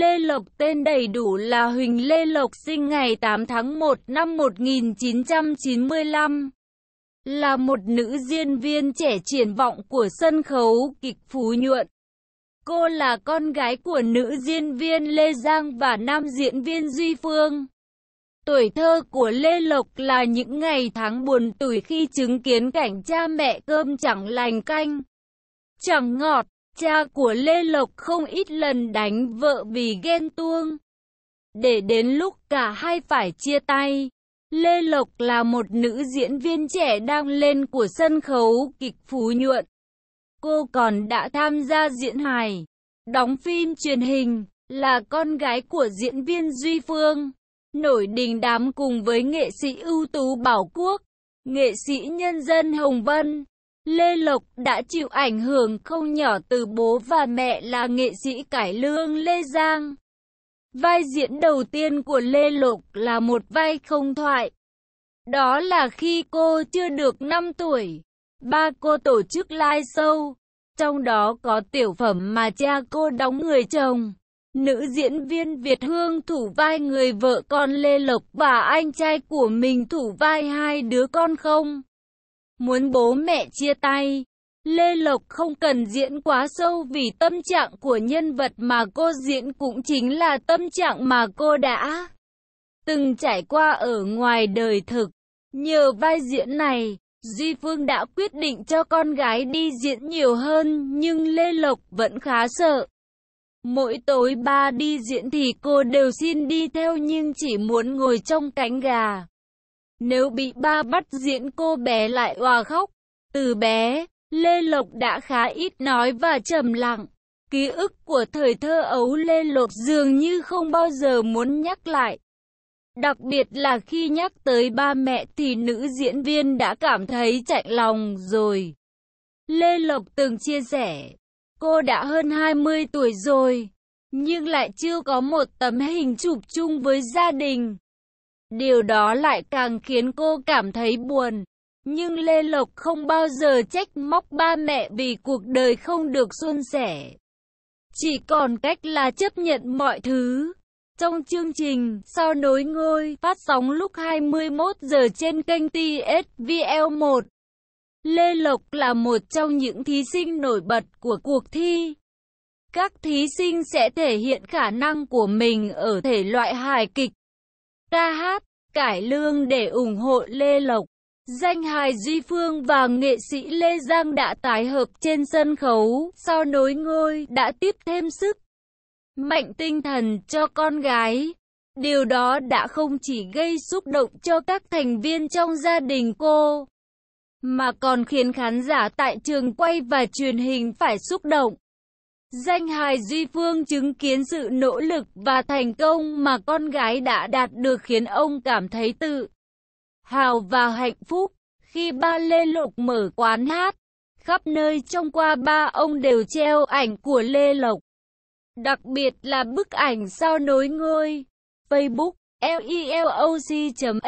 Lê Lộc tên đầy đủ là Huỳnh Lê Lộc sinh ngày 8 tháng 1 năm 1995. Là một nữ diễn viên trẻ triển vọng của sân khấu kịch Phú Nhuận. Cô là con gái của nữ diễn viên Lê Giang và nam diễn viên Duy Phương. Tuổi thơ của Lê Lộc là những ngày tháng buồn tuổi khi chứng kiến cảnh cha mẹ cơm chẳng lành canh, chẳng ngọt, Cha của Lê Lộc không ít lần đánh vợ vì ghen tuông. Để đến lúc cả hai phải chia tay, Lê Lộc là một nữ diễn viên trẻ đang lên của sân khấu kịch Phú Nhuận. Cô còn đã tham gia diễn hài, đóng phim truyền hình, là con gái của diễn viên Duy Phương, nổi đình đám cùng với nghệ sĩ ưu tú Bảo Quốc, nghệ sĩ nhân dân Hồng Vân. Lê Lộc đã chịu ảnh hưởng không nhỏ từ bố và mẹ là nghệ sĩ cải lương Lê Giang. Vai diễn đầu tiên của Lê Lộc là một vai không thoại. Đó là khi cô chưa được 5 tuổi, ba cô tổ chức live show, trong đó có tiểu phẩm mà cha cô đóng người chồng. Nữ diễn viên Việt Hương thủ vai người vợ con Lê Lộc và anh trai của mình thủ vai hai đứa con không. Muốn bố mẹ chia tay, Lê Lộc không cần diễn quá sâu vì tâm trạng của nhân vật mà cô diễn cũng chính là tâm trạng mà cô đã từng trải qua ở ngoài đời thực. Nhờ vai diễn này, Duy Phương đã quyết định cho con gái đi diễn nhiều hơn nhưng Lê Lộc vẫn khá sợ. Mỗi tối ba đi diễn thì cô đều xin đi theo nhưng chỉ muốn ngồi trong cánh gà. Nếu bị ba bắt diễn cô bé lại òa khóc. Từ bé, Lê Lộc đã khá ít nói và trầm lặng. Ký ức của thời thơ ấu Lê Lộc dường như không bao giờ muốn nhắc lại. Đặc biệt là khi nhắc tới ba mẹ thì nữ diễn viên đã cảm thấy chạy lòng rồi. Lê Lộc từng chia sẻ, cô đã hơn 20 tuổi rồi, nhưng lại chưa có một tấm hình chụp chung với gia đình. Điều đó lại càng khiến cô cảm thấy buồn. Nhưng Lê Lộc không bao giờ trách móc ba mẹ vì cuộc đời không được suôn sẻ. Chỉ còn cách là chấp nhận mọi thứ. Trong chương trình Sao nối ngôi phát sóng lúc 21 giờ trên kênh TSVL1, Lê Lộc là một trong những thí sinh nổi bật của cuộc thi. Các thí sinh sẽ thể hiện khả năng của mình ở thể loại hài kịch, ta hát, cải lương để ủng hộ Lê Lộc. Danh hài Duy Phương và nghệ sĩ Lê Giang đã tái hợp trên sân khấu, sau nối ngôi đã tiếp thêm sức mạnh tinh thần cho con gái. Điều đó đã không chỉ gây xúc động cho các thành viên trong gia đình cô, mà còn khiến khán giả tại trường quay và truyền hình phải xúc động. Danh hài Duy Phương chứng kiến sự nỗ lực và thành công mà con gái đã đạt được khiến ông cảm thấy tự hào và hạnh phúc. Khi ba Lê Lộc mở quán hát, khắp nơi trong qua ba ông đều treo ảnh của Lê Lộc. Đặc biệt là bức ảnh sao nối ngôi. Facebook, leoc.suins